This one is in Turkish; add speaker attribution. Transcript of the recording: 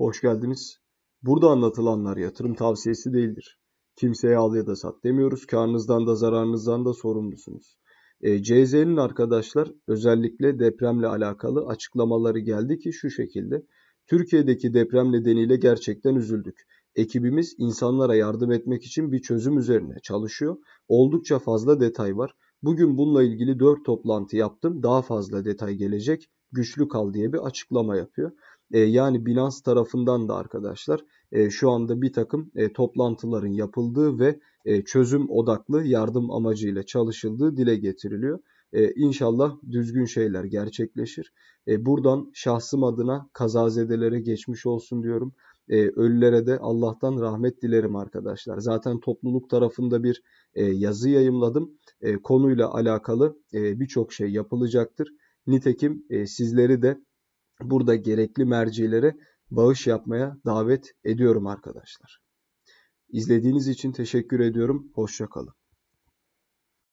Speaker 1: Hoş geldiniz. Burada anlatılanlar yatırım tavsiyesi değildir. Kimseye al ya da sat demiyoruz. Karnınızdan da zararınızdan da sorumlusunuz. E, CZ'nin arkadaşlar özellikle depremle alakalı açıklamaları geldi ki şu şekilde. Türkiye'deki deprem nedeniyle gerçekten üzüldük. Ekibimiz insanlara yardım etmek için bir çözüm üzerine çalışıyor. Oldukça fazla detay var. Bugün bununla ilgili 4 toplantı yaptım. Daha fazla detay gelecek. Güçlü kal diye bir açıklama yapıyor. E, yani Binance tarafından da arkadaşlar e, şu anda bir takım e, toplantıların yapıldığı ve e, çözüm odaklı yardım amacıyla çalışıldığı dile getiriliyor. E, inşallah düzgün şeyler gerçekleşir. E, buradan şahsım adına kazazedelere geçmiş olsun diyorum. E, ölülere de Allah'tan rahmet dilerim arkadaşlar. Zaten topluluk tarafında bir e, yazı yayımladım. E, konuyla alakalı e, birçok şey yapılacaktır. Nitekim e, sizleri de burada gerekli mercilere bağış yapmaya davet ediyorum arkadaşlar. İzlediğiniz için teşekkür ediyorum. Hoşçakalın.